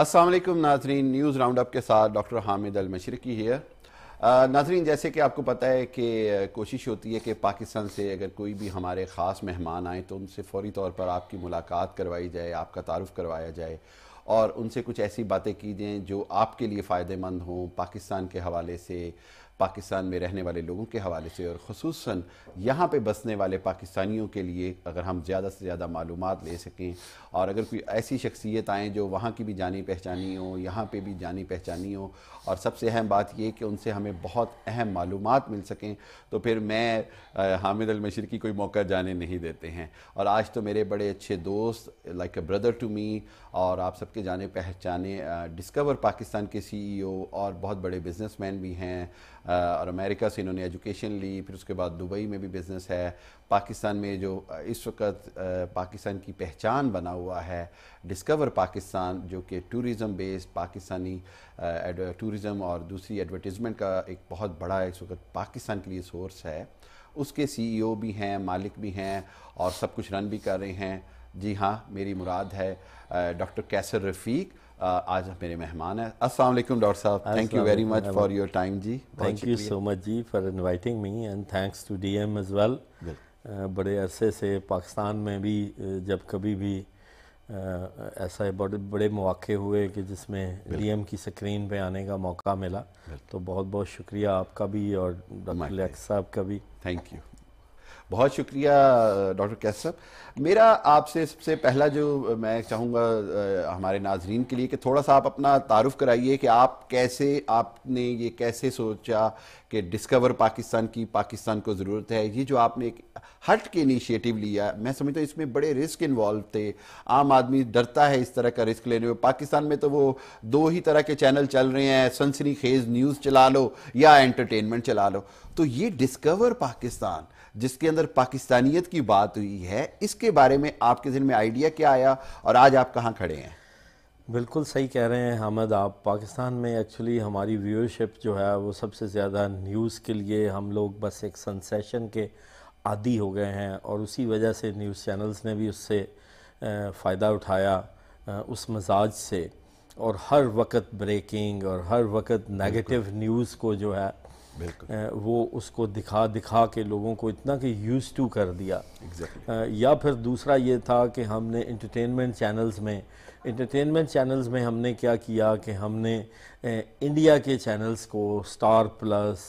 असलम नाजरीन news round up के साथ डॉक्टर हामिद अल मशरकी है नाजरीन जैसे कि आपको पता है कि कोशिश होती है कि पाकिस्तान से अगर कोई भी हमारे ख़ास मेहमान आए तो उनसे फौरी तौर पर आपकी मुलाकात करवाई जाए आपका तारफ़ करवाया जाए और उनसे कुछ ऐसी बातें की जाएँ जो आपके लिए फ़ायदेमंद हों पाकिस्तान के हवाले से पाकिस्तान में रहने वाले लोगों के हवाले से और खसूस यहाँ पर बसने वाले पाकिस्तानियों के लिए अगर हम ज़्यादा से ज़्यादा मालूम ले सकें और अगर कोई ऐसी शख्सियत आएँ जो वहाँ की भी जानी पहचानी हो यहाँ पर भी जानी पहचानी हो और सबसे अहम बात यह कि उनसे हमें बहुत अहम मालूम मिल सकें तो फिर मैं हामिद अलमशर की कोई मौका जाने नहीं देते हैं और आज तो मेरे बड़े अच्छे दोस्त like a brother to me और आप सबके जाने पहचाने डिस्कवर पाकिस्तान के सीईओ e और बहुत बड़े बिजनेसमैन भी हैं और अमेरिका से इन्होंने एजुकेशन ली फिर उसके बाद दुबई में भी बिज़नेस है पाकिस्तान में जो इस वक्त पाकिस्तान की पहचान बना हुआ है डिस्कवर पाकिस्तान जो कि टूरिज़म बेस्ड पाकिस्तानी टूरिज़म और दूसरी एडवर्टीज़मेंट का एक बहुत बड़ा इस वक्त पाकिस्तान के लिए सोर्स है उसके सीईओ e भी हैं मालिक भी हैं और सब कुछ रन भी कर रहे हैं जी हाँ मेरी मुराद है डॉक्टर कैसर रफ़ीक आज आप मेरे मेहमान हैं अस्सलाम वालेकुम डॉक्टर साहब thank you very much for your time जी थैंक यू सो मच जी for inviting me and thanks to DM as well बड़े अरसे से पाकिस्तान में भी जब कभी भी ऐसा बड़े बड़े मौक़े हुए कि जिसमें डीएम की स्क्रीन पे आने का मौका मिला तो बहुत बहुत शुक्रिया आपका भी और डॉक्टर साहब का भी थैंक यू बहुत शुक्रिया डॉक्टर कैस मेरा आपसे सबसे पहला जो मैं चाहूँगा हमारे नाजरीन के लिए कि थोड़ा सा आप अपना तारुफ कराइए कि आप कैसे आपने ये कैसे सोचा कि डिस्कवर पाकिस्तान की पाकिस्तान को ज़रूरत है ये जो आपने एक हट के इनिशिएटिव लिया मैं समझता हूँ इसमें बड़े रिस्क इन्वॉल्व थे आम आदमी डरता है इस तरह का रिस्क लेने में पाकिस्तान में तो वो दो ही तरह के चैनल चल रहे हैं सनसनी खेज न्यूज़ चला लो या एंटरटेनमेंट चला लो तो ये डिस्कवर पाकिस्तान जिसके अंदर पाकिस्तानियत की बात हुई है इसके बारे में आपके दिन में आइडिया क्या आया और आज आप कहाँ खड़े हैं बिल्कुल सही कह रहे हैं हामद आप पाकिस्तान में एक्चुअली हमारी व्यूअरशिप जो है वो सबसे ज़्यादा न्यूज़ के लिए हम लोग बस एक सेंसेशन के आदि हो गए हैं और उसी वजह से न्यूज़ चैनल्स ने भी उससे फ़ायदा उठाया उस मजाज से और हर वक्त ब्रेकिंग और हर वक्त नेगेटिव न्यूज़ को जो है वो उसको दिखा दिखा के लोगों को इतना कि यूज़ टू कर दिया exactly. या फिर दूसरा ये था कि हमने इंटरटेनमेंट चैनल्स में इंटरटेनमेंट चैनल्स में हमने क्या किया कि हमने इंडिया के चैनल्स को स्टार प्लस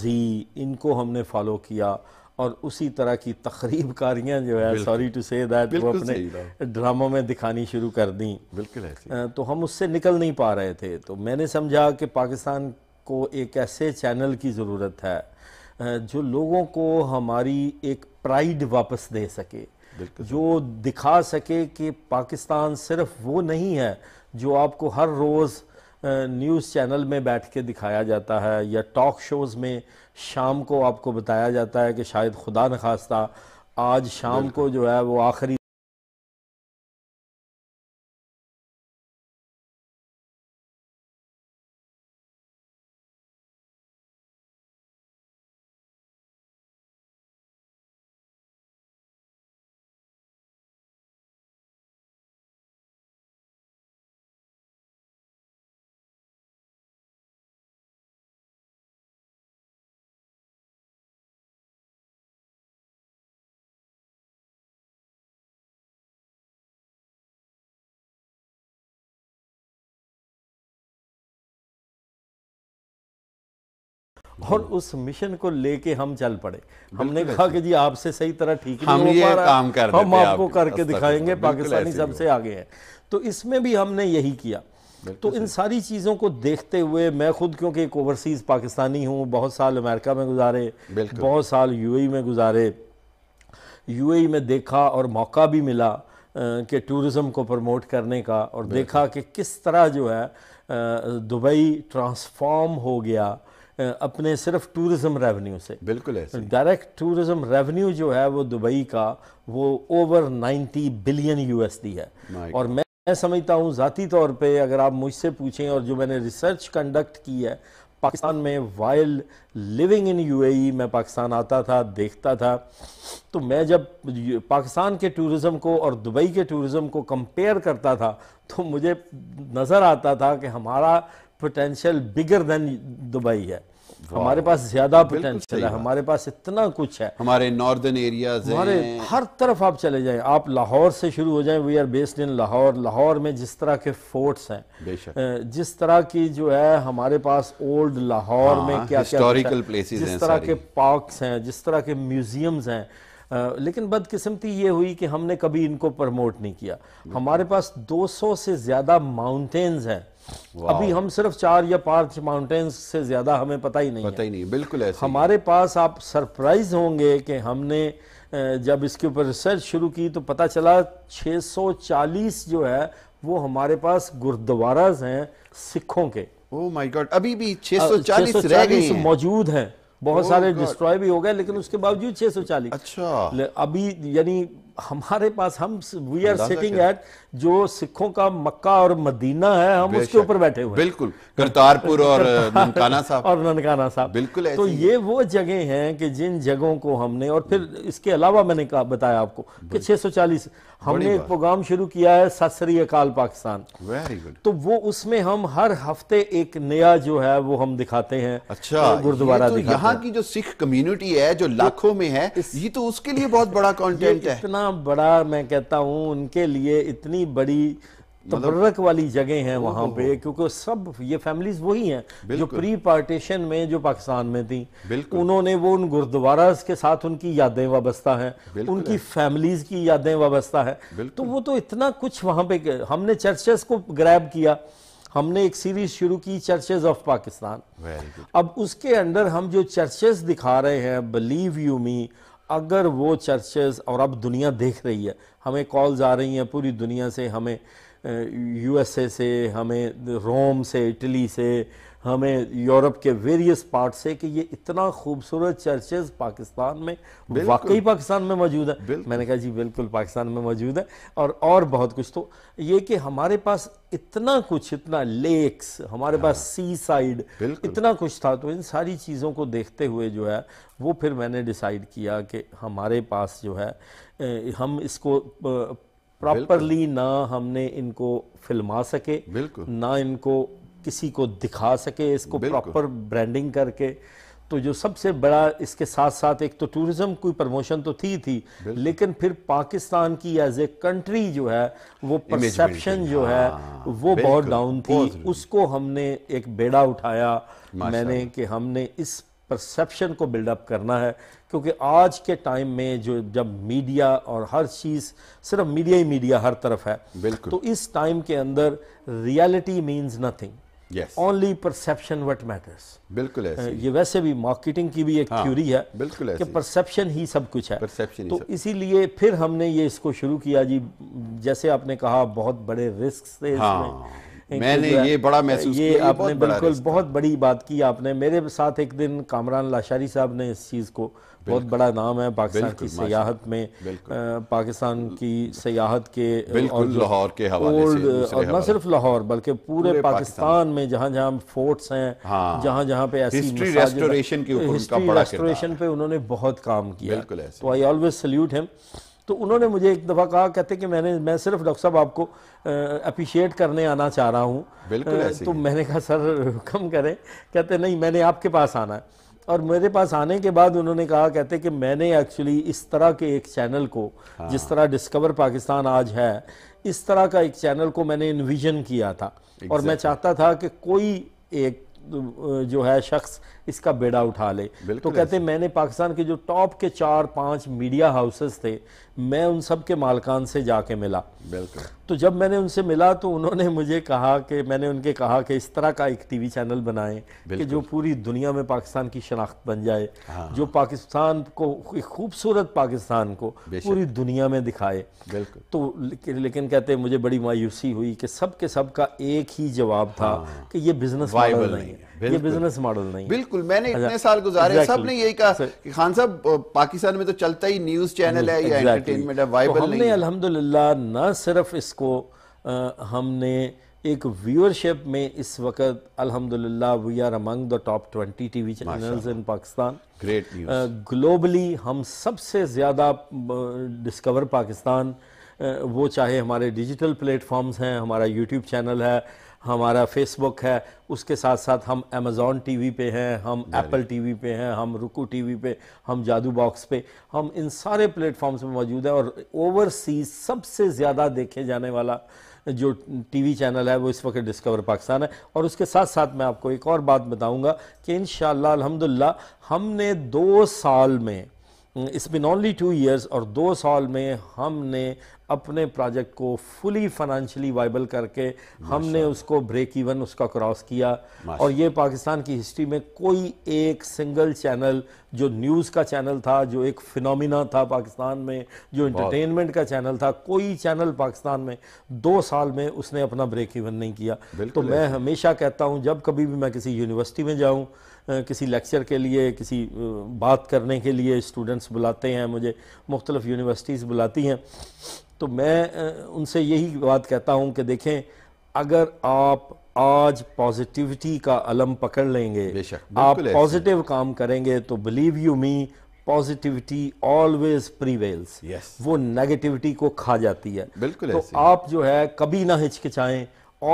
जी इनको हमने फॉलो किया और उसी तरह की कारियाँ जो है सॉरी टू से दैट वो अपने ड्रामों में दिखानी शुरू कर दी बिल्कुल तो हम उससे निकल नहीं पा रहे थे तो मैंने समझा कि पाकिस्तान को एक ऐसे चैनल की ज़रूरत है जो लोगों को हमारी एक प्राइड वापस दे सके जो दिखा सके कि पाकिस्तान सिर्फ वो नहीं है जो आपको हर रोज़ न्यूज़ चैनल में बैठ के दिखाया जाता है या टॉक शोज़ में शाम को आपको बताया जाता है कि शायद खुदा न खास्ता आज शाम को जो है वो आखिरी और उस मिशन को लेके हम चल पड़े हमने कहा कि जी आपसे सही तरह ठीक हम ये काम कर हम आपको करके दिखाएंगे पाकिस्तानी सबसे आगे हैं तो इसमें भी हमने यही किया तो इन सारी चीज़ों को देखते हुए मैं खुद क्योंकि एक ओवरसीज़ पाकिस्तानी हूँ बहुत साल अमेरिका में गुजारे बहुत साल यूएई में गुजारे यूएई में देखा और मौका भी मिला कि टूरिज़म को प्रमोट करने का और देखा कि किस तरह जो है दुबई ट्रांसफॉर्म हो गया अपने सिर्फ टूरिज्म रेवेन्यू से बिल्कुल ऐसे डायरेक्ट टूरिज्म रेवेन्यू जो है वो दुबई का वो ओवर 90 बिलियन यूएसडी है और मैं मैं समझता हूँ ज़ाती तौर पे अगर आप मुझसे पूछें और जो मैंने रिसर्च कंडक्ट की है पाकिस्तान में वाइल्ड लिविंग इन यूएई मैं पाकिस्तान आता था देखता था तो मैं जब पाकिस्तान के टूरिज्म को और दुबई के टूरिज्म को कंपेयर करता था तो मुझे नज़र आता था कि हमारा पोटेंशियल बिगर देन दुबई है हमारे पास ज्यादा पोटेंशियल है हमारे पास इतना कुछ है हमारे नॉर्दर्न एरियाज हमारे हर तरफ आप चले जाएं आप लाहौर से शुरू हो जाएं we are based in Lahore Lahore में जिस तरह के फोर्ट्स हैं जिस तरह की जो है हमारे पास ओल्ड लाहौर में क्या हिस्टोरिकल प्लेसेस जिस तरह के पार्क्स हैं जिस तरह के म्यूजियम्स हैं आ, लेकिन बदकिस्मती ये हुई कि हमने कभी इनको प्रमोट नहीं किया हमारे पास 200 से ज़्यादा माउंटेन्स हैं अभी हम सिर्फ चार या पांच माउंटेन्स से ज्यादा हमें पता ही नहीं पता ही नहीं बिल्कुल ऐसे हमारे पास आप सरप्राइज होंगे कि हमने जब इसके ऊपर रिसर्च शुरू की तो पता चला 640 जो है वो हमारे पास गुरुद्वारा हैं सिखों के ओह माय गॉड अभी भी 640, 640 रह गए मौजूद हैं बहुत oh सारे डिस्ट्रॉय भी हो गए लेकिन उसके बावजूद 640 अच्छा अभी यानी हमारे पास हम वी आर सिटिंग एट जो सिखों का मक्का और मदीना है हम उसके ऊपर बैठे हुए बिल्कुल करतारपुर और ननकाना साहब और ननकाना साहब बिल्कुल तो ये वो जगह हैं कि जिन जगहों को हमने और फिर इसके अलावा मैंने कहा बताया आपको कि 640 हमने एक प्रोग्राम शुरू किया है सतसरी अकाल पाकिस्तान वेरी गुड तो वो उसमें हम हर हफ्ते एक नया जो है वो हम दिखाते हैं अच्छा गुरुद्वारा तो यहाँ की जो सिख कम्युनिटी है जो लाखों में है ये तो उसके लिए बहुत बड़ा कॉन्टेंट है इतना इतना बड़ा मैं कहता हूँ उनके लिए इतनी बड़ी मतलब तबर्रक वाली जगह है वहां पे क्योंकि सब ये फैमिलीज वही हैं जो प्री पार्टीशन में जो पाकिस्तान में थी उन्होंने वो उन गुरुद्वारा के साथ उनकी यादें वाबस्ता हैं उनकी है। फैमिलीज की यादें वाबस्ता है तो वो तो इतना कुछ वहां पे हमने चर्चेस को ग्रैब किया हमने एक सीरीज शुरू की चर्चेज ऑफ पाकिस्तान अब उसके अंडर हम जो चर्चेस दिखा रहे हैं बिलीव यू मी अगर वो चर्चेस और अब दुनिया देख रही है हमें कॉल्स आ रही हैं पूरी दुनिया से हमें यूएसए से हमें रोम से इटली से हमें यूरोप के वेरियस पार्ट से कि ये इतना खूबसूरत चर्चेज पाकिस्तान में वाकई पाकिस्तान में मौजूद है मैंने कहा जी बिल्कुल पाकिस्तान में मौजूद है और और बहुत कुछ तो ये कि हमारे पास इतना कुछ इतना लेक्स हमारे पास सी हाँ। साइड इतना कुछ था तो इन सारी चीज़ों को देखते हुए जो है वो फिर मैंने डिसाइड किया कि हमारे पास जो है हम इसको प्रॉपरली ना हमने इनको फिल्मा सके ना इनको किसी को दिखा सके इसको प्रॉपर ब्रांडिंग करके तो जो सबसे बड़ा इसके साथ साथ एक तो टूरिज्म की प्रमोशन तो थी थी लेकिन फिर पाकिस्तान की एज ए कंट्री जो है वो परसेप्शन जो है हाँ, वो बहुत डाउन थी उसको हमने एक बेड़ा उठाया मैंने कि हमने इस परसेप्शन को बिल्डअप करना है क्योंकि आज के टाइम में जो जब मीडिया और हर चीज़ सिर्फ मीडिया ही मीडिया हर तरफ है तो इस टाइम के अंदर reality means nothing only perception what matters बिल्कुल ऐसे ये वैसे भी मार्केटिंग की भी एक हाँ, थ्योरी है बिल्कुल ऐसे कि परसेप्शन ही सब कुछ है परसेप्शन तो इसीलिए फिर हमने ये इसको शुरू किया जी जैसे आपने कहा बहुत बड़े रिस्क थे हाँ, इसमें मैंने ये बड़ा महसूस किया आपने बिल्कुल बहुत बड़ी बात की आपने मेरे साथ एक दिन कामरान लाशारी साहब ने इस चीज़ को बहुत बड़ा नाम है पाकिस्तान की सियाहत में पाकिस्तान की सियाहत के लाहौर के हवाले से और न सिर्फ लाहौर बल्कि पूरे पाकिस्तान में जहाँ जहाँ फोर्ट्स हैं हाँ। जहाँ जहाँ पे ऐसी रेस्टोरेशन रेस्टोरेशन पे उन्होंने बहुत काम किया तो आई ऑलवेज सल्यूट हिम तो उन्होंने मुझे एक दफ़ा कहा कहते कि मैंने मैं सिर्फ डॉक्टर साहब आपको अप्रिशिएट करने आना चाह रहा हूँ तो मैंने कहा सर कम करें कहते नहीं मैंने आपके पास आना है और मेरे पास आने के बाद उन्होंने कहा कहते कि मैंने एक्चुअली इस तरह के एक चैनल को हाँ। जिस तरह डिस्कवर पाकिस्तान आज है इस तरह का एक चैनल को मैंने इन्विजन किया था और मैं चाहता था कि कोई एक जो है शख्स इसका बेड़ा उठा ले तो कहते मैंने पाकिस्तान के जो टॉप के चार पांच मीडिया हाउसेस थे मैं उन सब के मालकान से जाके मिला बिल्कुल तो जब मैंने उनसे मिला तो उन्होंने मुझे कहा कि मैंने उनके कहा कि इस तरह का एक टीवी चैनल बनाएं कि जो पूरी दुनिया में पाकिस्तान की शनाख्त बन जाए हाँ। जो हाँ। पाकिस्तान को खूबसूरत पाकिस्तान को पूरी दुनिया में दिखाए बिल्कुल तो लेकिन कहते मुझे बड़ी मायूसी हुई कि सब के सब का एक ही जवाब था हाँ। कि ये बिजनेस नहीं है है ये बिजनेस मॉडल नहीं बिल्कुल मैंने अच्छा, इतने साल गुजारे सब ने यही कहा कि खान साहब पाकिस्तान में तो चलता ही न्यूज चैनल है या एंटरटेनमेंट है वाइबल तो नहीं हमने अल्हम्दुलिल्लाह ना सिर्फ इसको हमने एक व्यूअरशिप में इस वक्त अल्हम्दुलिल्लाह we are among the top 20 TV channels in Pakistan great news globally हम सबसे ज़्यादा डिस्कवर पाकिस्तान वो चाहे हमारे डिजिटल प्लेटफॉर्म्स हैं हमारा यूट्यूब चैनल है हमारा फेसबुक है उसके साथ साथ हम टी टीवी पे हैं हम एप्पल टीवी पे हैं हम रुकू टीवी पे हम जादू बॉक्स पे हम इन सारे प्लेटफॉर्म्स पे मौजूद हैं और ओवरसीज सबसे ज़्यादा देखे जाने वाला जो टीवी चैनल है वो इस वक्त डिस्कवर पाकिस्तान है और उसके साथ साथ मैं आपको एक और बात बताऊंगा कि इन अलहमदिल्ला हमने दो साल में इस बिन ओनली टू ईयर्स और दो साल में हमने अपने प्रोजेक्ट को फुली फाइनेंशियली वाइबल करके हमने उसको ब्रेक इवन उसका क्रॉस किया और ये पाकिस्तान की हिस्ट्री में कोई एक सिंगल चैनल जो न्यूज़ का चैनल था जो एक फिनोमिना था पाकिस्तान में जो इंटरटेनमेंट का चैनल था कोई चैनल पाकिस्तान में दो साल में उसने अपना ब्रेक इवन नहीं किया तो मैं हमेशा कहता हूँ जब कभी भी मैं किसी यूनिवर्सिटी में जाऊँ किसी लेक्चर के लिए किसी बात करने के लिए स्टूडेंट्स बुलाते हैं मुझे मुख्तलिफ़ यूनिवर्सिटीज़ बुलाती हैं तो मैं उनसे यही बात कहता हूँ कि देखें अगर आप आज पॉजिटिविटी का अलम पकड़ लेंगे आप पॉजिटिव काम करेंगे तो believe you me positivity always prevails वो नेगेटिविटी को खा जाती है बिल्कुल तो आप जो है कभी ना हिचकिचाएं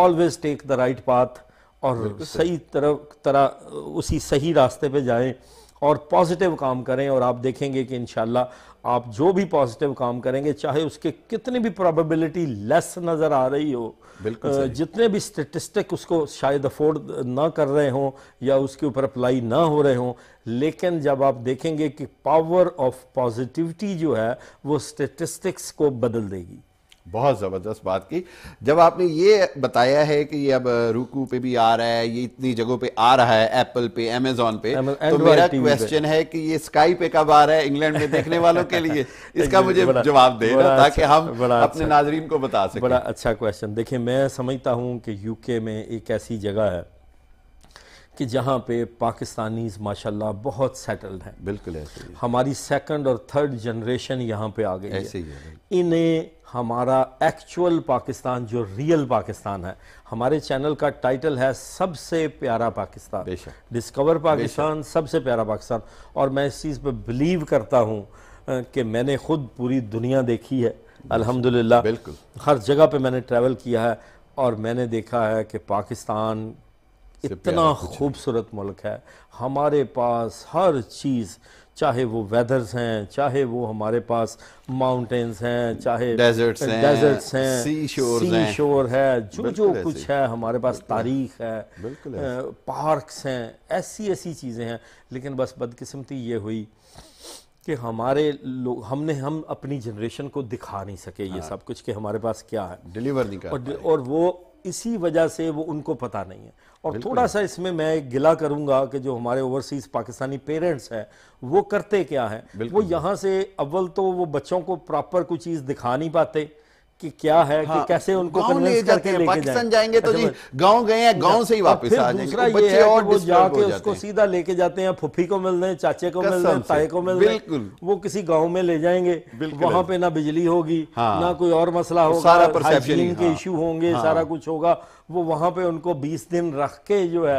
always take the right path और सही तरह तरह उसी सही रास्ते पे जाएं और पॉजिटिव काम करें और आप देखेंगे कि इन आप जो भी पॉजिटिव काम करेंगे चाहे उसके कितने भी प्रोबेबिलिटी लेस नज़र आ रही हो बिल्कुल जितने भी स्टेटिस्टिक उसको शायद अफोर्ड ना कर रहे हों या उसके ऊपर अप्लाई ना हो रहे हों लेकिन जब आप देखेंगे कि पावर ऑफ पॉजिटिविटी जो है वो स्टेटिस्टिक्स को बदल देगी बहुत ज़बरदस्त बात की जब आपने ये बताया है कि ये अब रूकू पे भी आ रहा है ये इतनी जगहों पे आ रहा है एप्पल पे अमेजोन पे तो मेरा क्वेश्चन है कि ये स्काई पे कब आ रहा है इंग्लैंड में देखने वालों के लिए इसका मुझे जवाब दे रहा अच्छा- ताकि हम अपने अच्छा, नाजरीन को बता सकें बड़ा अच्छा क्वेश्चन देखिए मैं समझता हूँ कि यूके में एक ऐसी जगह है कि जहाँ पे पाकिस्तानीज माशाल्लाह बहुत सेटल्ड हैं बिल्कुल ऐसे ही हमारी सेकंड और थर्ड जनरेशन यहाँ पे आ गई ऐसे है, है। इन्हें हमारा एक्चुअल पाकिस्तान जो रियल पाकिस्तान है हमारे चैनल का टाइटल है सबसे प्यारा पाकिस्तान डिस्कवर पाकिस्तान सबसे प्यारा पाकिस्तान और मैं इस चीज़ पर बिलीव करता हूँ कि मैंने खुद पूरी दुनिया देखी है अलहमदिल्ला बिल्कुल हर जगह पर मैंने ट्रैवल किया है और मैंने देखा है कि पाकिस्तान इतना खूबसूरत मुल्क है हमारे पास हर चीज़ चाहे वो वेदर्स हैं चाहे वो हमारे पास माउंटेन्स हैं चाहे डेजर्ट्स हैं हैं सी शोर शोर है जो जो कुछ है हमारे पास तारीख है पार्क्स हैं ऐसी ऐसी चीज़ें हैं लेकिन बस बदकिस्मती ये हुई कि हमारे लोग हमने हम अपनी जनरेशन को दिखा नहीं सके ये हाँ। सब कुछ कि हमारे पास क्या है डिलीवर नहीं कर और, और वो इसी वजह से वो उनको पता नहीं है और थोड़ा सा इसमें मैं गिला करूंगा कि जो हमारे ओवरसीज पाकिस्तानी पेरेंट्स हैं वो करते क्या हैं वो यहाँ से अव्वल तो वो बच्चों को प्रॉपर कोई चीज़ दिखा नहीं पाते कि क्या है हाँ, कि कैसे उनको ले जाते हैं पाकिस्तान जाएंगे तो अच्छा, जी गांव गए हैं गांव अच्छा, से ही वापस आ जाएंगे बच्चे और वो जाके उसको सीधा लेके जाते हैं फुफी को मिलने चाचे को मिलने ताए को मिलने वो किसी गांव में ले जाएंगे वहां पे ना बिजली होगी हाँ। ना कोई और मसला होगा हाइजीन के इश्यू हाँ। होंगे हाँ। सारा कुछ होगा वो वहां पे उनको बीस दिन रख के जो है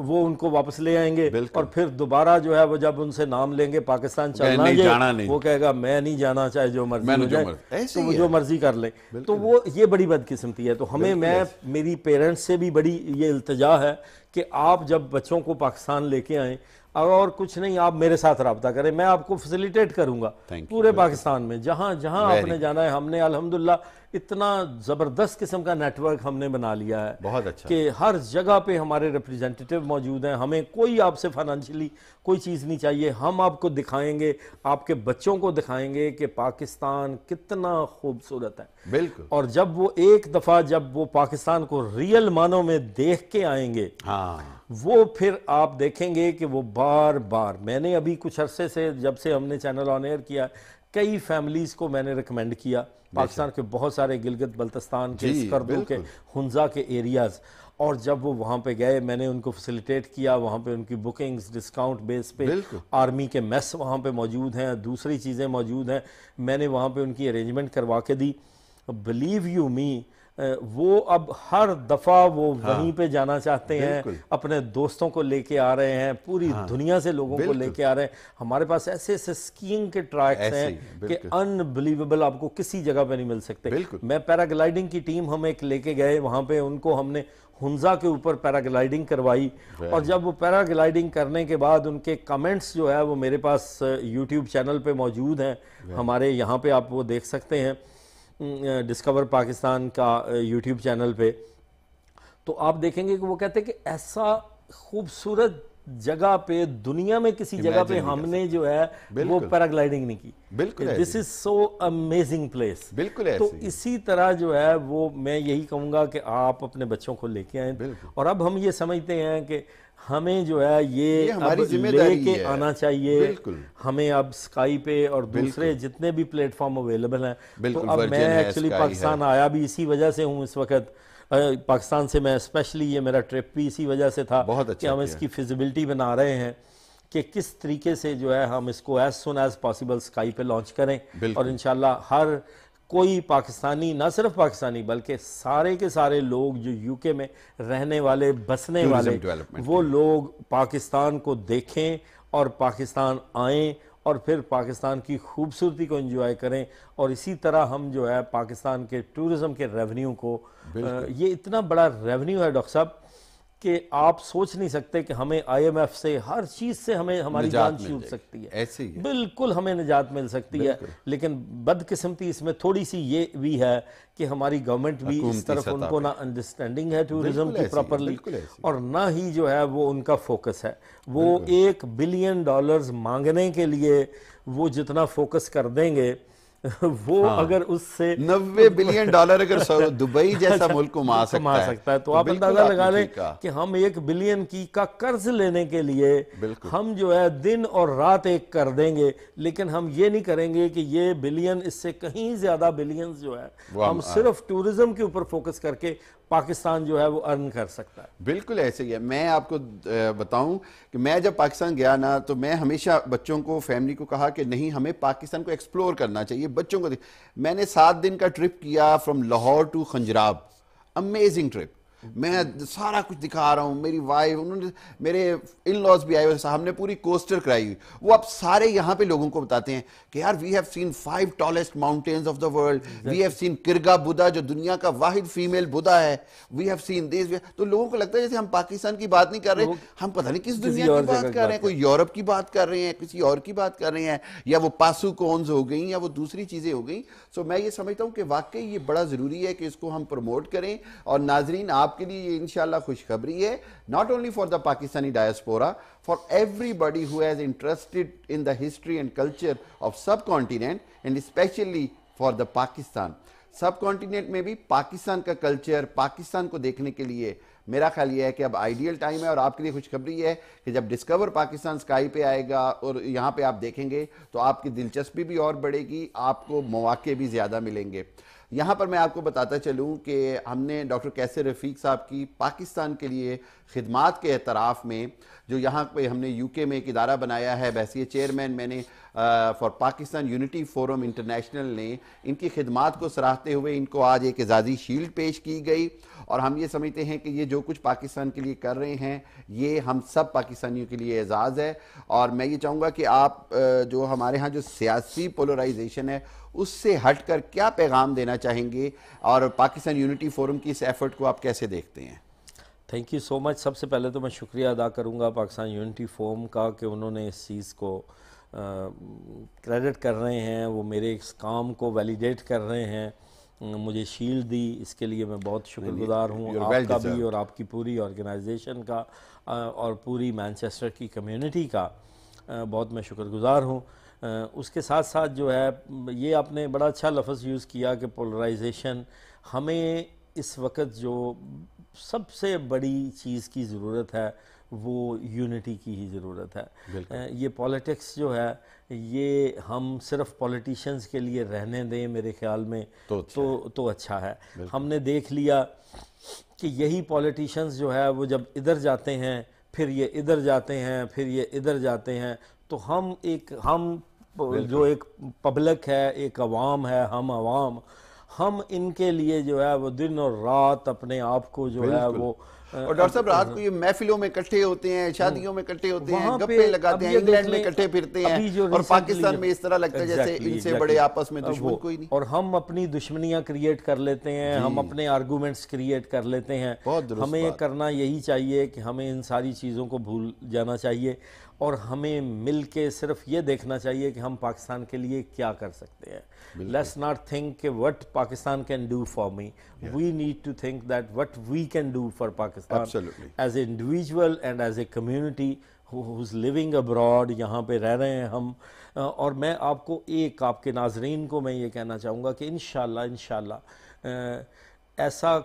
वो उनको वापस ले आएंगे और फिर दोबारा जो है वो जब उनसे नाम लेंगे पाकिस्तान चलना नहीं, जाना नहीं। वो कहेगा मैं नहीं जाना चाहे जो मर्जी हो जाए तो वो जो मर्जी कर ले तो वो ये बड़ी बदकिस्मती है तो हमें मैं मेरी पेरेंट्स से भी बड़ी ये इल्तजा है कि आप जब बच्चों को पाकिस्तान लेके आए और कुछ नहीं आप मेरे साथ रबता करें मैं आपको फैसिलिटेट करूंगा पूरे पाकिस्तान में जहां जहां आपने जाना है हमने अल्हम्दुलिल्लाह इतना ज़बरदस्त किस्म का नेटवर्क हमने बना लिया है बहुत अच्छा कि हर जगह पे हमारे रिप्रेजेंटेटिव मौजूद हैं हमें कोई आपसे फाइनेंशियली कोई चीज़ नहीं चाहिए हम आपको दिखाएंगे आपके बच्चों को दिखाएंगे कि पाकिस्तान कितना खूबसूरत है बिल्कुल और जब वो एक दफ़ा जब वो पाकिस्तान को रियल मानों में देख के आएंगे हाँ वो फिर आप देखेंगे कि वो बार बार मैंने अभी कुछ अरसे से जब से हमने चैनल ऑन एयर किया कई फैमिलीज़ को मैंने रिकमेंड किया पाकिस्तान के बहुत सारे गिलगित बल्तिस्तान के स्कर्दों के हंजा के एरियाज़ और जब वो वहाँ पे गए मैंने उनको फैसिलिटेट किया वहाँ पे उनकी बुकिंग्स डिस्काउंट बेस पे आर्मी के मेस वहाँ पे मौजूद हैं दूसरी चीज़ें मौजूद हैं मैंने वहाँ पे उनकी अरेंजमेंट करवा के दी बिलीव यू मी वो अब हर दफ़ा वो हाँ, वहीं पे जाना चाहते हैं अपने दोस्तों को लेके आ रहे हैं पूरी हाँ, दुनिया से लोगों को लेके आ रहे हैं हमारे पास ऐसे ऐसे स्कीइंग के ट्रैक्स हैं कि अनबिलीवेबल आपको किसी जगह पे नहीं मिल सकते मैं पैराग्लाइडिंग की टीम हम एक लेके गए वहां पे उनको हमने हुंजा के ऊपर पैराग्लाइडिंग करवाई और जब वो पैराग्लाइडिंग करने के बाद उनके कमेंट्स जो है वो मेरे पास यूट्यूब चैनल पे मौजूद हैं हमारे यहाँ पे आप वो देख सकते हैं डिस्कवर हम्म, पाकिस्तान का यूट्यूब चैनल पे तो आप देखेंगे कि वो कहते हैं कि ऐसा खूबसूरत जगह पे दुनिया में किसी जगह पे हमने जो है वो पैराग्लाइडिंग नहीं की बिल्कुल this is so amazing place बिल्कुल तो इसी तरह जो है वो मैं यही कहूंगा कि आप अपने बच्चों को लेके आए और अब हम ये समझते हैं कि हमें जो है ये, ये हमारी जिम्मेदारी लेके आना चाहिए हमें अब स्काई पे और दूसरे जितने भी प्लेटफॉर्म अवेलेबल हैं तो अब मैं एक्चुअली पाकिस्तान आया भी इसी वजह से हूँ इस वक्त पाकिस्तान से मैं स्पेशली ये मेरा ट्रिप भी इसी वजह से था बहुत अच्छा कि हम इसकी फिजिबिलिटी बना रहे हैं कि किस तरीके से जो है हम इसको as soon as possible sky पे लॉन्च करें और इन हर कोई पाकिस्तानी ना सिर्फ पाकिस्तानी बल्कि सारे के सारे लोग जो यूके में रहने वाले बसने वाले वो लोग पाकिस्तान को देखें और पाकिस्तान आए और फिर पाकिस्तान की खूबसूरती को एंजॉय करें और इसी तरह हम जो है पाकिस्तान के टूरिज्म के रेवेन्यू को ये इतना बड़ा रेवेन्यू है डॉक्टर साहब कि आप सोच नहीं सकते कि हमें आईएमएफ से हर चीज से हमें हमारी जान छूट सकती है ऐसे ही है। बिल्कुल हमें निजात मिल सकती है लेकिन बदकिस्मती इसमें थोड़ी सी ये भी है कि हमारी गवर्नमेंट भी इस तरफ उनको ना अंडरस्टैंडिंग है टूरिज्म की प्रॉपरली और ना ही जो है वो उनका फोकस है वो एक बिलियन डॉलर्स मांगने के लिए वो जितना फोकस कर देंगे वो हाँ। अगर उससे नब्बे बिलियन डॉलर अगर दुबई जैसा अच्छा, मुल्क को मार सकता, सकता, सकता है तो, तो आप अंदाजा लगा लें कि हम एक बिलियन की का कर्ज लेने के लिए हम जो है दिन और रात एक कर देंगे लेकिन हम ये नहीं करेंगे कि ये बिलियन इससे कहीं ज्यादा बिलियन जो है हम सिर्फ टूरिज्म के ऊपर फोकस करके पाकिस्तान जो है वो अर्न कर सकता है बिल्कुल ऐसे ही है मैं आपको बताऊं कि मैं जब पाकिस्तान गया ना तो मैं हमेशा बच्चों को फैमिली को कहा कि नहीं हमें पाकिस्तान को एक्सप्लोर करना चाहिए बच्चों को मैंने सात दिन का ट्रिप किया from Lahore to Khunjerab amazing trip मैं सारा कुछ दिखा रहा हूँ मेरी वाइफ उन्होंने मेरे इन लॉज भी आए हुए साहब ने पूरी कोस्टर कराई हुई वो अब सारे यहाँ पे लोगों को बताते हैं कि यार we have seen five tallest mountains of the world we have seen किरगा बुधा जो दुनिया का वाहिद फीमेल बुधा है वी हैव सीन दिस तो लोगों को लगता है जैसे हम पाकिस्तान की बात नहीं कर रहे हम पता नहीं किस दुनिया की बात कर रहे हैं कोई यूरोप की बात कर रहे हैं किसी और की बात कर रहे हैं या वो पासू कॉन्स हो गई या वो दूसरी चीज़ें हो गई सो मैं ये समझता हूँ कि वाकई ये बड़ा ज़रूरी है कि इसको हम प्रमोट करें और नाजरीन आप आपके लिए ये इंशाल्लाह खुशखबरी है not only for the Pakistani diaspora for everybody who has interested in the history and culture of subcontinent and especially for the Pakistan subcontinent में भी पाकिस्तान का कल्चर पाकिस्तान को देखने के लिए मेरा ख्याल ये है कि अब आइडियल टाइम है और आपके लिए खुशखबरी है कि जब डिस्कवर पाकिस्तान स्काई पे आएगा और यहाँ पे आप देखेंगे तो आपकी दिलचस्पी भी और बढ़ेगी आपको मौाक़े भी ज़्यादा मिलेंगे यहाँ पर मैं आपको बताता चलूँ कि हमने डॉक्टर कैसे रफ़ीक साहब की पाकिस्तान के लिए खदमात के अतराफ़ में जो यहाँ पे हमने यूके में एक इदारा बनाया है बहसी चेयरमैन मैंने for Pakistan unity forum international ने इनकी खदमात को सराहते हुए इनको आज एक एजाज़ी शील्ड पेश की गई और हम ये समझते हैं कि ये जो कुछ पाकिस्तान के लिए कर रहे हैं ये हम सब पाकिस्तानियों के लिए एजाज़ है और मैं ये चाहूँगा कि आप जो हमारे यहाँ जो सियासी पोलराइजेशन है उससे हटकर क्या पैगाम देना चाहेंगे और पाकिस्तान यूनिटी फोरम की इस एफर्ट को आप कैसे देखते हैं थैंक यू सो मच सबसे पहले तो मैं शुक्रिया अदा करूंगा पाकिस्तान यूनिटी फोरम का कि उन्होंने इस चीज़ को क्रेडिट कर रहे हैं वो मेरे इस काम को वैलिडेट कर रहे हैं मुझे शील्ड दी इसके लिए मैं बहुत शुक्रगुजार हूँ आपका भी और आपकी पूरी ऑर्गेनाइजेशन का और पूरी मैनचेस्टर की कम्युनिटी का बहुत मैं शुक्रगुजार हूँ उसके साथ साथ जो है ये आपने बड़ा अच्छा लफ्ज़ यूज़ किया कि पोलराइजेशन हमें इस वक्त जो सबसे बड़ी चीज़ की ज़रूरत है वो यूनिटी की ही ज़रूरत है ये पॉलिटिक्स जो है ये हम सिर्फ पॉलिटिशियंस के लिए रहने दें मेरे ख्याल में तो अच्छा तो, तो अच्छा है हमने देख लिया कि यही पॉलिटिशियंस जो है वो जब इधर जाते हैं फिर ये इधर जाते हैं फिर ये इधर जाते हैं तो हम एक हम जो एक पब्लिक है एक अवाम है हम अवाम हम इनके लिए जो है वो दिन और रात अपने आप को जो है वो और डॉक्टर साहब रात को ये महफिलों में इकट्ठे होते हैं शादियों में इकट्ठे होते हैं गप्पे लगाते हैं इंग्लैंड में इकट्ठे फिरते हैं और पाकिस्तान में इस तरह लगता है जैसे इनसे बड़े आपस में दुश्मन कोई नहीं और हम अपनी दुश्मनियां क्रिएट कर लेते हैं हम अपने आर्गूमेंट्स क्रिएट कर लेते हैं हमें करना यही चाहिए कि हमें इन सारी चीज़ों को भूल जाना चाहिए और हमें मिल के सिर्फ ये देखना चाहिए कि हम पाकिस्तान के लिए क्या कर सकते हैं लेट्स नॉट थिंक कि what Pakistan can do for me we need to think that what we can do for Pakistan as a individual and as a community who's living abroad यहाँ पे रह रहे हैं हम और मैं आपको एक आपके नाजरीन को मैं ये कहना चाहूँगा कि इन शाला ऐसा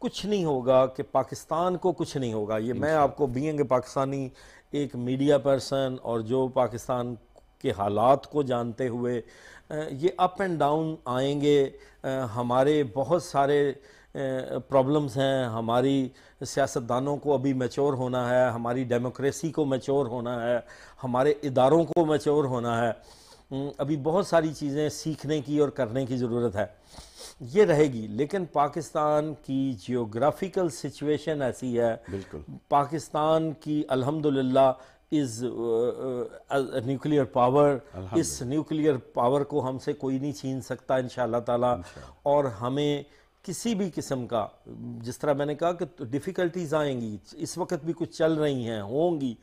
कुछ नहीं होगा कि पाकिस्तान को कुछ नहीं होगा ये मैं आपको बींग पाकिस्तानी एक मीडिया पर्सन और जो पाकिस्तान के हालात को जानते हुए ये अप एंड डाउन आएंगे हमारे बहुत सारे प्रॉब्लम्स हैं हमारी सियासतदानों को अभी मैच्योर होना है हमारी डेमोक्रेसी को मैच्योर होना है हमारे इदारों को मैच्योर होना है अभी बहुत सारी चीज़ें सीखने की और करने की ज़रूरत है ये रहेगी लेकिन पाकिस्तान की जियोग्राफिकल सिचुएशन ऐसी है बिल्कुल पाकिस्तान की अल्हम्दुलिल्लाह इस न्यूक्लियर पावर इस न्यूक्लियर पावर को हमसे कोई नहीं छीन सकता इन ताला और हमें किसी भी किस्म का जिस तरह मैंने कहा कि डिफ़िकल्टीज तो आएंगी इस वक्त भी कुछ चल रही हैं होंगी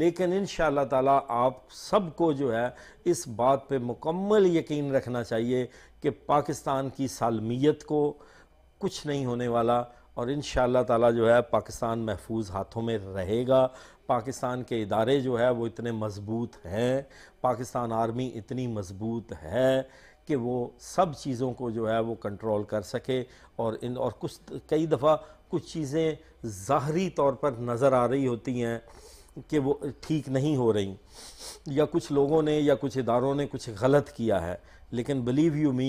लेकिन इन ताला आप सबको जो है इस बात पे मुकम्मल यकीन रखना चाहिए कि पाकिस्तान की सालमियत को कुछ नहीं होने वाला और इन ताला जो है पाकिस्तान महफूज हाथों में रहेगा पाकिस्तान के इदारे जो है वो इतने मज़बूत हैं पाकिस्तान आर्मी इतनी मज़बूत है कि वो सब चीज़ों को जो है वो कंट्रोल कर सके और इन और कुछ कई दफ़ा कुछ चीज़ें ज़ाहरी तौर पर नज़र आ रही होती हैं कि वो ठीक नहीं हो रही या कुछ लोगों ने या कुछ इदारों ने कुछ गलत किया है लेकिन बिलीव यू मी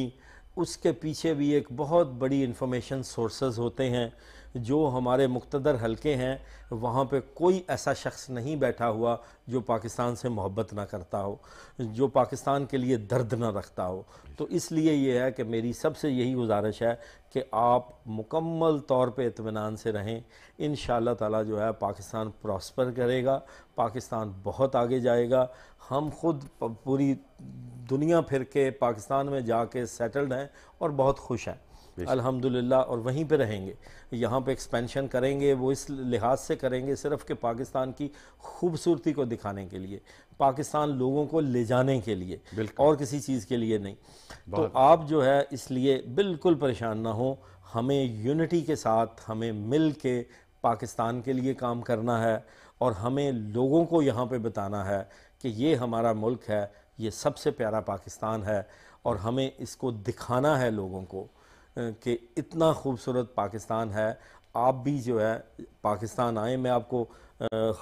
उसके पीछे भी एक बहुत बड़ी इंफॉर्मेशन सोर्सेज होते हैं जो हमारे मुख्तर हलके हैं वहाँ पे कोई ऐसा शख्स नहीं बैठा हुआ जो पाकिस्तान से मोहब्बत ना करता हो जो पाकिस्तान के लिए दर्द ना रखता हो तो इसलिए ये है कि मेरी सबसे यही गुजारिश है कि आप मुकम्मल तौर पे इतमान से रहें इन ताला जो है पाकिस्तान प्रॉस्पर करेगा पाकिस्तान बहुत आगे जाएगा हम खुद पूरी दुनिया फिर के पाकिस्तान में जाके सेटल्ड हैं और बहुत खुश हैं अल्हम्दुलिल्लाह और वहीं पे रहेंगे यहाँ पे एक्सपेंशन करेंगे वो इस लिहाज से करेंगे सिर्फ कि पाकिस्तान की खूबसूरती को दिखाने के लिए पाकिस्तान लोगों को ले जाने के लिए और किसी चीज़ के लिए नहीं तो आप जो है इसलिए बिल्कुल परेशान ना हो हमें यूनिटी के साथ हमें मिल के पाकिस्तान के लिए काम करना है और हमें लोगों को यहाँ पर बताना है कि ये हमारा मुल्क है ये सबसे प्यारा पाकिस्तान है और हमें इसको दिखाना है लोगों को कि इतना खूबसूरत पाकिस्तान है आप भी जो है पाकिस्तान आए मैं आपको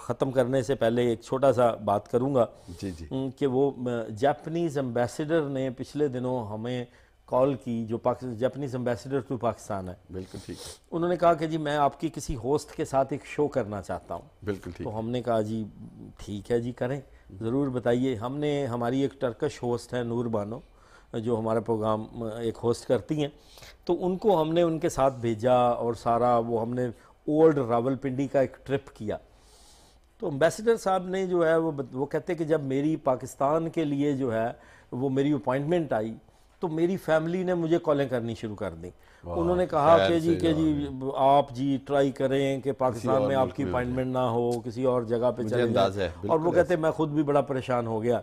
ख़त्म करने से पहले एक छोटा सा बात करूंगा जी जी कि वो जापनीज़ एम्बेसडर ने पिछले दिनों हमें कॉल की जो जापनीज़ एम्बेसडर टू पाकिस्तान है बिल्कुल ठीक उन्होंने कहा कि जी मैं आपकी किसी होस्ट के साथ एक शो करना चाहता हूँ बिल्कुल ठीक तो हमने कहा जी ठीक है जी करें ज़रूर बताइए हमने हमारी एक टर्कश होस्ट है नूर बानो जो हमारा प्रोग्राम एक होस्ट करती हैं तो उनको हमने उनके साथ भेजा और सारा वो हमने ओल्ड रावलपिंडी का एक ट्रिप किया तो अम्बेसडर साहब ने जो है वो वो कहते हैं कि जब मेरी पाकिस्तान के लिए जो है वो मेरी अपॉइंटमेंट आई तो मेरी फैमिली ने मुझे कॉलें करनी शुरू कर दी उन्होंने कहा कि जी के जी आप जी ट्राई करें कि पाकिस्तान में आपकी अपॉइंटमेंट ना हो किसी और जगह पे चले जाए और वो कहते मैं खुद भी बड़ा परेशान हो गया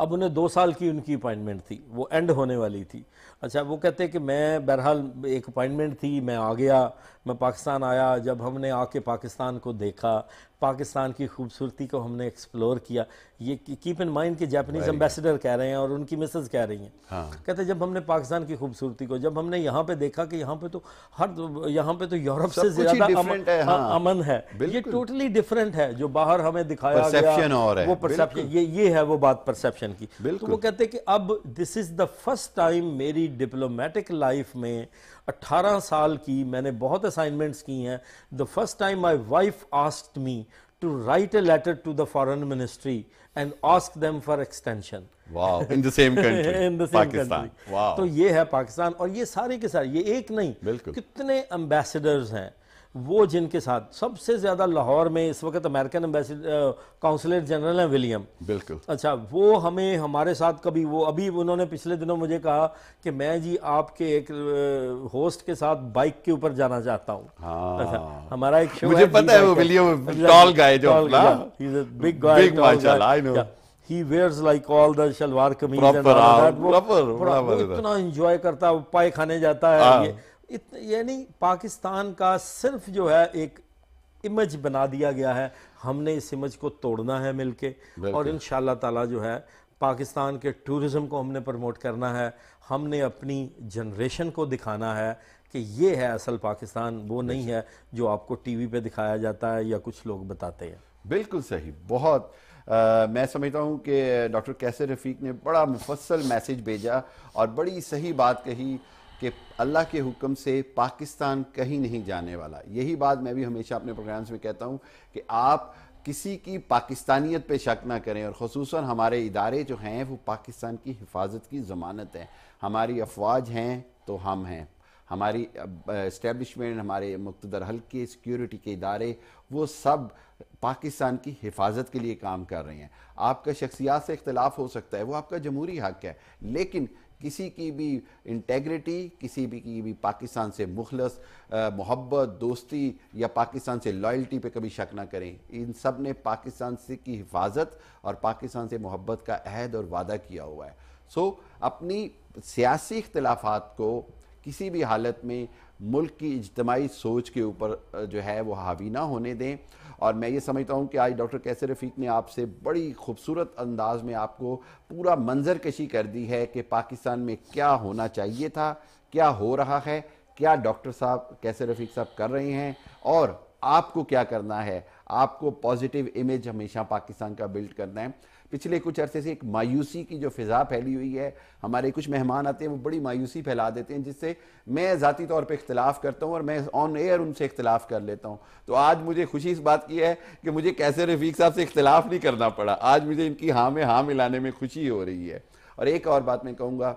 अब उन्हें दो साल की उनकी अपॉइंटमेंट थी वो एंड होने वाली थी अच्छा वो कहते हैं कि मैं बहरहाल एक अपॉइंटमेंट थी मैं आ गया मैं पाकिस्तान आया जब हमने आके पाकिस्तान को देखा पाकिस्तान की खूबसूरती को हमने एक्सप्लोर किया ये कीप इन माइंड कि जापानीज एम्बेसडर कह रहे हैं और उनकी मिसेज कह रही हैं हाँ। कहते हैं जब हमने पाकिस्तान की खूबसूरती को जब हमने यहाँ पे देखा कि यहाँ पे तो हर यहाँ पे तो यूरोप से ज्यादा अमन है, हाँ। अमन है ये टोटली डिफरेंट है जो बाहर हमें दिखाया गया और है, वो परसेप्शन ये ये है वो बात परसेप्शन की तो वो कहते हैं कि अब this is the first time मेरी डिप्लोमेटिक लाइफ में 18 साल की मैंने बहुत असाइनमेंट्स की हैं the first time my wife asked me to write a letter to the foreign ministry and ask them for extension in the same country तो ये है पाकिस्तान और ये सारे के सारे ये एक नहीं कितने एम्बेसडर्स हैं वो जिनके साथ सबसे ज़्यादा लाहौर में इस वक्त अमेरिकन एम्बेसडर काउंसलेट जनरल हैं विलियम बिल्कुल अच्छा वो हमें हमारे साथ कभी वो अभी उन्होंने पिछले दिनों मुझे कहा कि मैं जी आपके एक होस्ट के साथ बाइक के ऊपर जाना चाहता हूँ हाँ। अच्छा, हमारा एक शो मुझे पता है वो विलियम टॉल गाय जो बिग वो इतना एंजॉय करता है वो पाए खाने जाता है हाँ। ये यानी पाकिस्तान का सिर्फ जो है एक इमेज बना दिया गया है हमने इस इमेज को तोड़ना है मिलके और इन ताला जो है पाकिस्तान के टूरिज़म को हमने प्रमोट करना है हमने अपनी जनरेशन को दिखाना है कि ये है असल पाकिस्तान वो नहीं है जो आपको टीवी पे दिखाया जाता है या कुछ लोग बताते हैं बिल्कुल सही बहुत आ, मैं समझता हूँ कि डॉक्टर कैसे रफ़ीक ने बड़ा मुफसल मैसेज भेजा और बड़ी सही बात कही कि अल्लाह के हुक्म से पाकिस्तान कहीं नहीं जाने वाला यही बात मैं भी हमेशा अपने प्रोग्राम्स में कहता हूँ कि आप किसी की पाकिस्तानियत पे शक ना करें और खसूस हमारे इदारे जो हैं वो पाकिस्तान की हिफाजत की ज़मानत हैं हमारी अफवाज हैं तो हम हैं हमारी इस्टेबलिशमेंट हमारे मुख्तर हल्के सिक्योरिटी के इदारे वो सब पाकिस्तान की हिफाजत के लिए काम कर रहे हैं आपका शख्सियात से इख्तलाफ हो सकता है वो आपका जमहूरी हक है लेकिन किसी की भी इंटेग्रिटी किसी भी की भी पाकिस्तान से मुखलस मोहब्बत दोस्ती या पाकिस्तान से लॉयल्टी पे कभी शक ना करें इन सब ने पाकिस्तान से की हिफाजत और पाकिस्तान से मोहब्बत का अहद और वादा किया हुआ है सो अपनी सियासी इख्तलाफात को किसी भी हालत में मुल्क की इजतमाही सोच के ऊपर जो है वो हावी ना होने दें और मैं ये समझता हूँ कि आज डॉक्टर कैसे रफीक ने आपसे बड़ी खूबसूरत अंदाज में आपको पूरा मंजर कशी कर दी है कि पाकिस्तान में क्या होना चाहिए था क्या हो रहा है क्या डॉक्टर साहब कैसे रफीक साहब कर रहे हैं और आपको क्या करना है आपको पॉजिटिव इमेज हमेशा पाकिस्तान का बिल्ड करना है पिछले कुछ अरसे से एक मायूसी की जो फिज़ा फैली हुई है हमारे कुछ मेहमान आते हैं वो बड़ी मायूसी फैला देते हैं जिससे मैं ज़ाती तौर पर इख्तलाफ़ करता हूँ और मैं ऑन एयर उनसे इख्तलाफ़ कर लेता हूँ तो आज मुझे खुशी इस बात की है कि मुझे कैसे रफ़ीक साहब से इख्तलाफ़ नहीं करना पड़ा आज मुझे इनकी हाँ में हाँ मिलाने में खुशी हो रही है और एक और बात मैं कहूँगा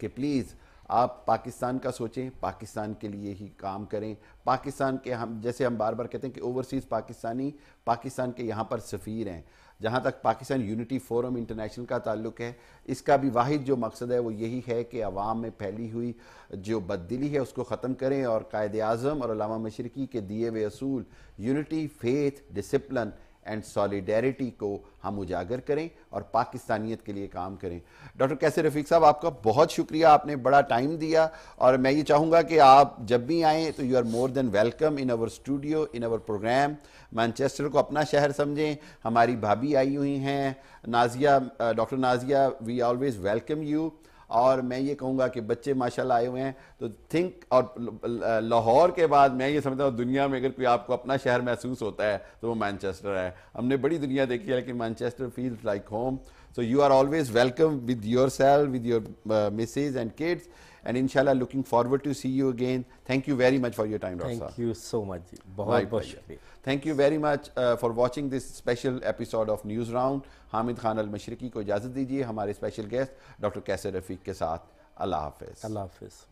कि प्लीज़ आप पाकिस्तान का सोचें पाकिस्तान के लिए ही काम करें पाकिस्तान के हम जैसे हम बार बार कहते हैं कि ओवरसीज़ पाकिस्तानी पाकिस्तान के यहाँ पर सफ़ीर हैं जहाँ तक पाकिस्तान यूनिटी फोरम इंटरनेशनल का ताल्लुक है इसका भी वाहिद जो मकसद है वो यही है कि अवाम में फैली हुई जो बददिली है उसको ख़त्म करें और कायद अजम और अलामा मशरकी के दिए हुए असूल unity faith discipline and solidarity को हम उजागर करें और पाकिस्तानियत के लिए काम करें डॉक्टर कैसे रफीक साहब आपका बहुत शुक्रिया आपने बड़ा टाइम दिया और मैं ये चाहूँगा कि आप जब भी आएँ तो you are more than welcome in our studio in our program Manchester को अपना शहर समझें हमारी भाभी आई हुई हैं Nazia doctor Nazia we always welcome you और मैं ये कहूँगा कि बच्चे माशाल्लाह आए हुए हैं तो थिंक और लाहौर के बाद मैं ये समझता हूँ दुनिया में अगर कोई आपको अपना शहर महसूस होता है तो वो मैनचेस्टर है हमने बड़ी दुनिया देखी है लेकिन Manchester feels like home So, you are always welcome with yourself, with your uh, missus and kids and inshallah looking forward to see you again. Thank you very much for your time Dr. Thank you so much. Thank you very much uh, for watching this special episode of News Round. Hamid Khan Al Mashriki, को इजाज़त dijiye, हमारे special guest, Dr. कैसर Rafiq, ke saath, Allah Hafiz. Allah Hafiz.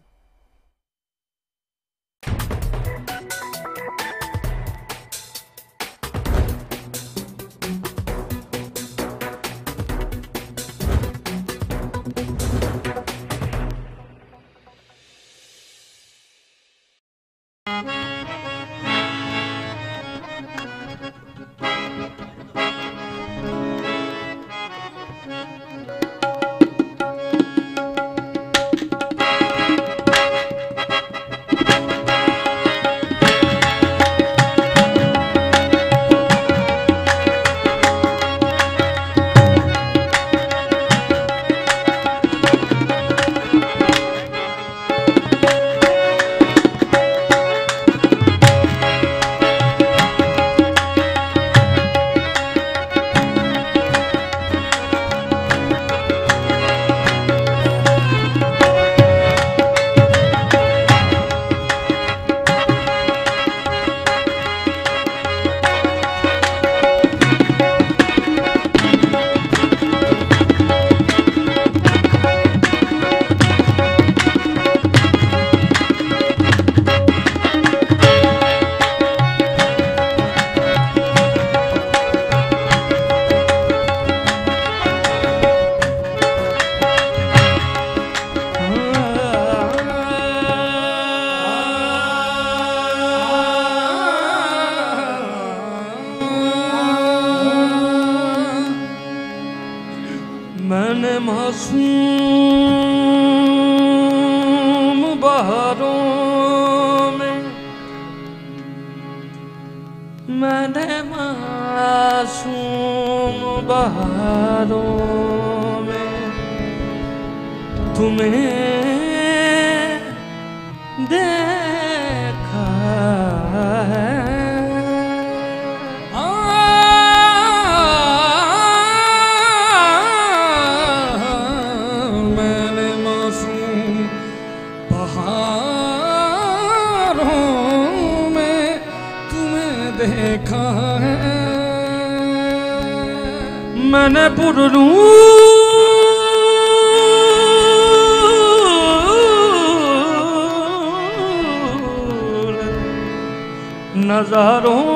मैंने मासूम बहारों में मैंने मासूम बहारों में तुम्हें देखा है मन पुरू नजारों